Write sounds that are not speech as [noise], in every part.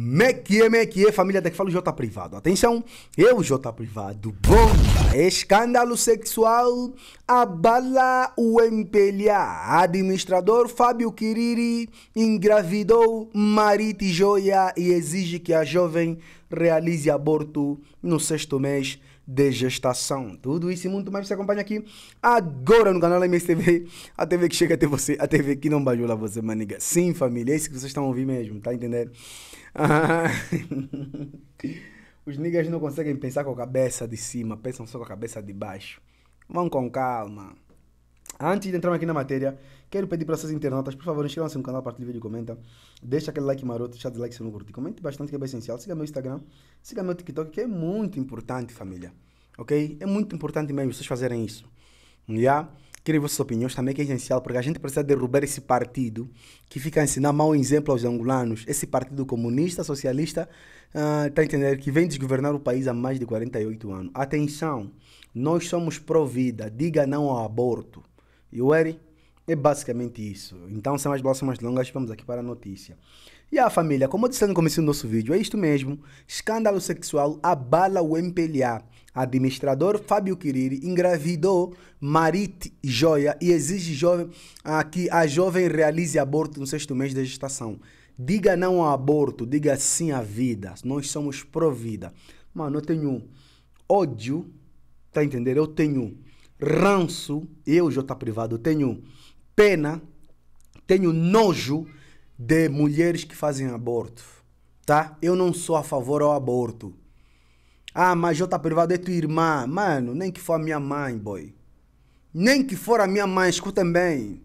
Mequie, mequie, família daqui fala o J privado. Atenção, eu J privado. Bomba, escândalo sexual abala o empelhar. Administrador Fábio Quiriri engravidou Marite Joia e exige que a jovem realize aborto no sexto mês de gestação. Tudo isso e muito mais você acompanha aqui agora no canal MSTV, a TV que chega até você, a TV que não bajula você, maniga. Sim, família, é isso que vocês estão ouvindo mesmo, tá entendendo? Ah. [laughs] Os niggas não conseguem pensar com a cabeça de cima, pensam só com a cabeça de baixo. Vão com calma. Antes de entrarmos aqui na matéria, quero pedir para vocês internautas, por favor, inscrevam-se no canal, partilhem o vídeo, comenta, deixa aquele like maroto, deixa de like se não curtir, comente bastante que é bem essencial, siga meu Instagram, siga meu TikTok, que é muito importante, família, ok? É muito importante mesmo vocês fazerem isso, yeah? Querem vossas opiniões também, que é essencial, porque a gente precisa derrubar esse partido que fica a ensinar mau exemplo aos angolanos, esse partido comunista, socialista, uh, entender entendendo? Que vem desgovernar o país há mais de 48 anos. Atenção, nós somos pró-vida, diga não ao aborto e o Eri. É basicamente isso. Então, sem mais bolsas mais longas, vamos aqui para a notícia. E a família, como eu disse no começo do nosso vídeo, é isto mesmo. Escândalo sexual abala o MPLA. Administrador Fábio Quiriri engravidou Marit Joia e exige jovem, ah, que a jovem realize aborto no sexto mês da gestação. Diga não ao aborto, diga sim à vida. Nós somos pró-vida. Mano, eu tenho ódio, tá entendendo? Eu tenho ranço, eu, Jota Privado, tenho pena, tenho nojo de mulheres que fazem aborto, tá? Eu não sou a favor ao aborto. Ah, mas Jota Privado é tua irmã. Mano, nem que for a minha mãe, boy. Nem que for a minha mãe, escuta bem.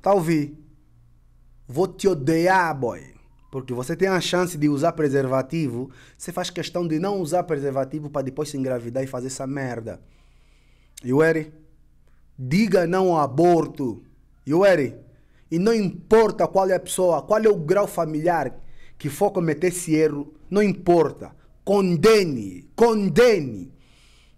Tá ouvindo? Vou te odear, boy. Porque você tem a chance de usar preservativo, você faz questão de não usar preservativo para depois se engravidar e fazer essa merda. Yuri, diga não ao aborto. Yuri, e não importa qual é a pessoa, qual é o grau familiar que for cometer esse erro, não importa. Condene, condene.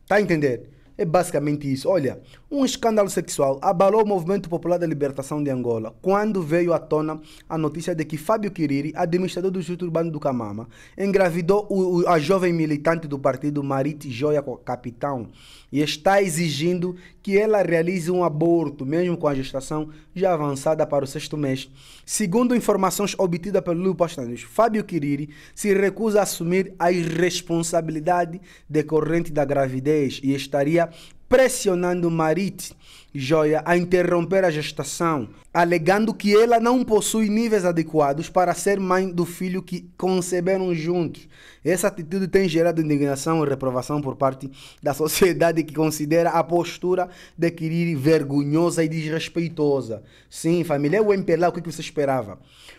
Tá entendendo? é basicamente isso. Olha, um escândalo sexual abalou o Movimento Popular da Libertação de Angola quando veio à tona a notícia de que Fábio Quiriri, administrador do Instituto Urbano do Camama, engravidou o, o, a jovem militante do partido Marite Joia Capitão e está exigindo que ela realize um aborto, mesmo com a gestação já avançada para o sexto mês. Segundo informações obtidas pelo Lula News, Fábio Quiriri se recusa a assumir a irresponsabilidade decorrente da gravidez e estaria я pressionando Marit joia, a interromper a gestação, alegando que ela não possui níveis adequados para ser mãe do filho que conceberam juntos. Essa atitude tem gerado indignação e reprovação por parte da sociedade que considera a postura de adquirir vergonhosa e desrespeitosa. Sim, família, o empelar o que você esperava.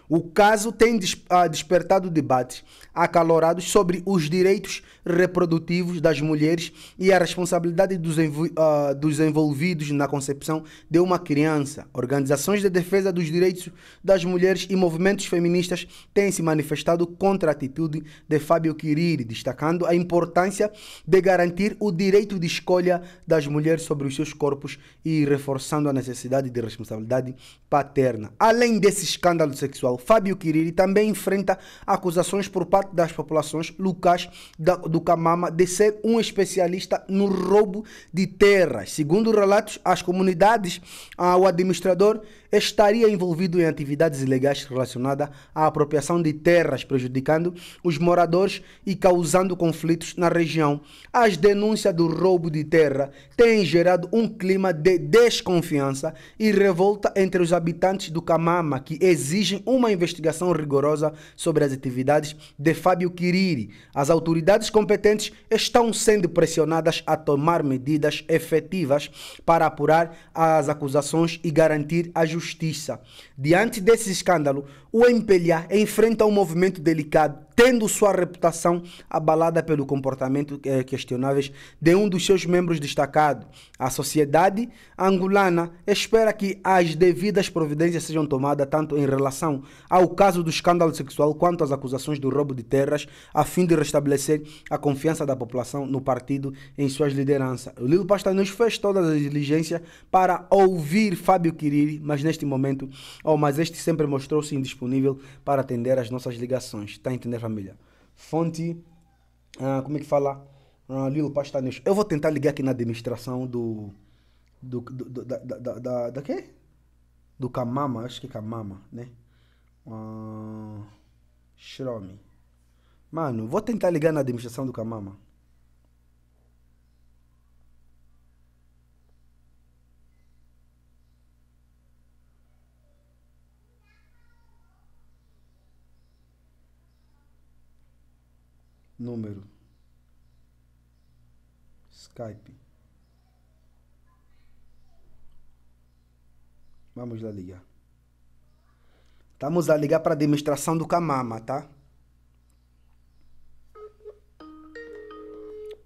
O caso tem ah, despertado debates acalorados sobre os direitos reprodutivos das mulheres e a responsabilidade dos envolvidos uh, dos envolvidos na concepção de uma criança. Organizações de defesa dos direitos das mulheres e movimentos feministas têm se manifestado contra a atitude de Fábio Quiriri, destacando a importância de garantir o direito de escolha das mulheres sobre os seus corpos e reforçando a necessidade de responsabilidade paterna. Além desse escândalo sexual, Fábio Quiriri também enfrenta acusações por parte das populações locais da, do Camama de ser um especialista no roubo de terras. Segundo relatos, as comunidades, ao ah, administrador estaria envolvido em atividades ilegais relacionadas à apropriação de terras, prejudicando os moradores e causando conflitos na região. As denúncias do roubo de terra têm gerado um clima de desconfiança e revolta entre os habitantes do Camama, que exigem uma investigação rigorosa sobre as atividades de Fábio Quiriri. As autoridades competentes estão sendo pressionadas a tomar medidas efetivas para apurar as acusações e garantir a justiça justiça. Diante desse escândalo, o MPLA enfrenta um movimento delicado tendo sua reputação abalada pelo comportamento é, questionáveis de um dos seus membros destacado. A sociedade angolana espera que as devidas providências sejam tomadas tanto em relação ao caso do escândalo sexual quanto às acusações do roubo de terras, a fim de restabelecer a confiança da população no partido em suas lideranças. O Lilo Pasta nos fez todas as diligências para ouvir Fábio Quiriri, mas neste momento, oh, mas este sempre mostrou-se indisponível para atender às nossas ligações. Está entendendo? família. Fonte, ah, como é que fala? Ah, Lilo Pastanis. Eu vou tentar ligar aqui na administração do. do, do, do da, da, da, da, da quê? Do Kamama, acho que é Kamama, né? Ah, Shromi. Mano, vou tentar ligar na administração do Kamama. número Skype. Vamos lá ligar. Estamos a ligar para a administração do Camama, tá?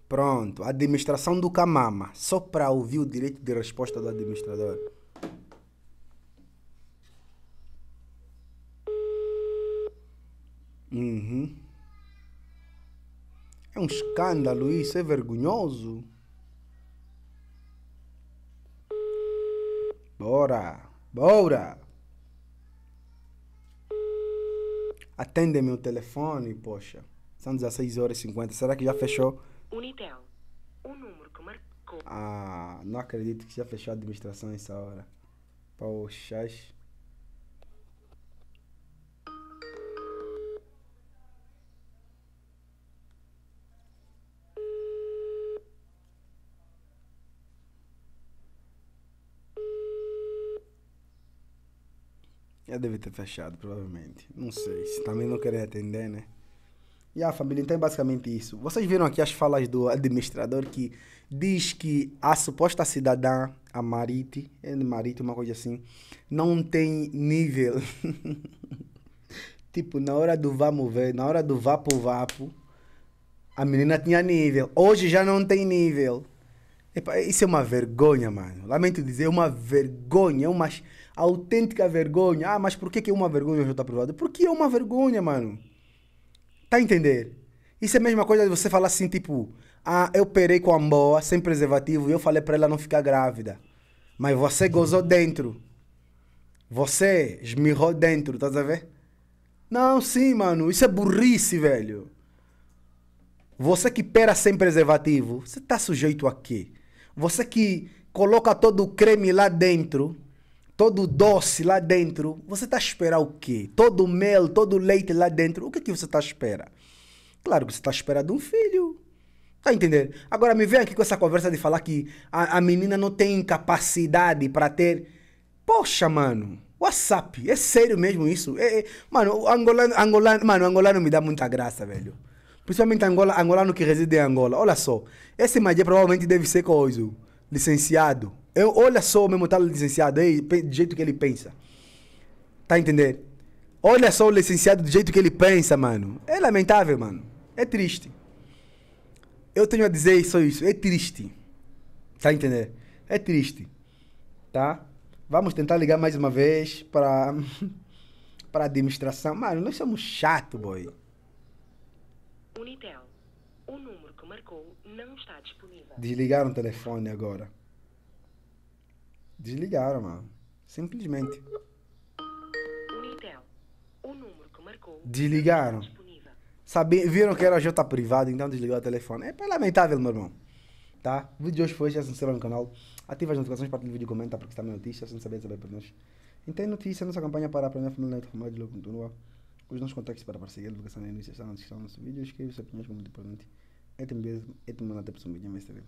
Pronto, administração do Camama. Só para ouvir o direito de resposta do administrador. Uhum. É um escândalo isso, é vergonhoso. Bora, bora. Atende meu telefone, poxa. São 16 horas e 50. Será que já fechou? Unitel. O número que marcou. Ah, não acredito que já fechou a administração essa hora. Poxa. Já deve ter fechado, provavelmente. Não sei. Se também não querer atender, né? E a ah, família, então é basicamente isso. Vocês viram aqui as falas do administrador que diz que a suposta cidadã, a Marite, é Marite, uma coisa assim, não tem nível. [laughs] tipo, na hora do vamos ver, na hora do vapo-vapo, a menina tinha nível. Hoje já não tem nível. Epa, isso é uma vergonha, mano. Lamento dizer, é uma vergonha, é uma autêntica vergonha. Ah, mas por que, que é uma vergonha o jogo aprovado por Porque é uma vergonha, mano. Tá a entender? Isso é a mesma coisa de você falar assim, tipo, ah, eu perei com a boa, sem preservativo, e eu falei para ela não ficar grávida. Mas você gozou dentro. Você esmirrou dentro, tá a ver? Não, sim, mano, isso é burrice, velho. Você que pera sem preservativo, você tá sujeito a quê? Você que coloca todo o creme lá dentro, todo o doce lá dentro, você está a esperar o quê? Todo o mel, todo o leite lá dentro, o que que você está a esperar? Claro que você está a esperar de um filho. Tá entendendo? Agora me vem aqui com essa conversa de falar que a, a menina não tem capacidade para ter. Poxa, mano. WhatsApp, é sério mesmo isso? É, é, mano, angolano, angolano, mano, angolano me dá muita graça, velho. Principalmente Angola, angolano que reside em Angola. Olha só, esse Magé provavelmente deve ser coisa, licenciado. Eu, olha só o mesmo tal licenciado aí, do jeito que ele pensa. Tá entendendo? Olha só o licenciado do jeito que ele pensa, mano. É lamentável, mano. É triste. Eu tenho a dizer só isso. É triste. Tá entendendo? É triste. Tá? Vamos tentar ligar mais uma vez para [laughs] para administração. Mano, nós somos chato, boy. Unitel. O número que marcou não está disponível. Desligaram o telefone agora. Desligaram, mano. Simplesmente. Unitel. O número que marcou. Desligaram. Sabe, viram que era J privado, então desligou o telefone. É, é lamentável, meu irmão. Tá? O vídeo de hoje foi, já se inscreva no canal. Ativa as notificações, partilha o vídeo e comenta, porque está meio notícia, se assim, não saber, saber para nós. Então, notícia, nossa campanha para a primeira família é de Logo continua. Os nossos contactos para parceria, educação e iniciação na descrição do nosso vídeo. Inscreva-se opiniões como importante É mesmo, é mesmo o próximo vídeo.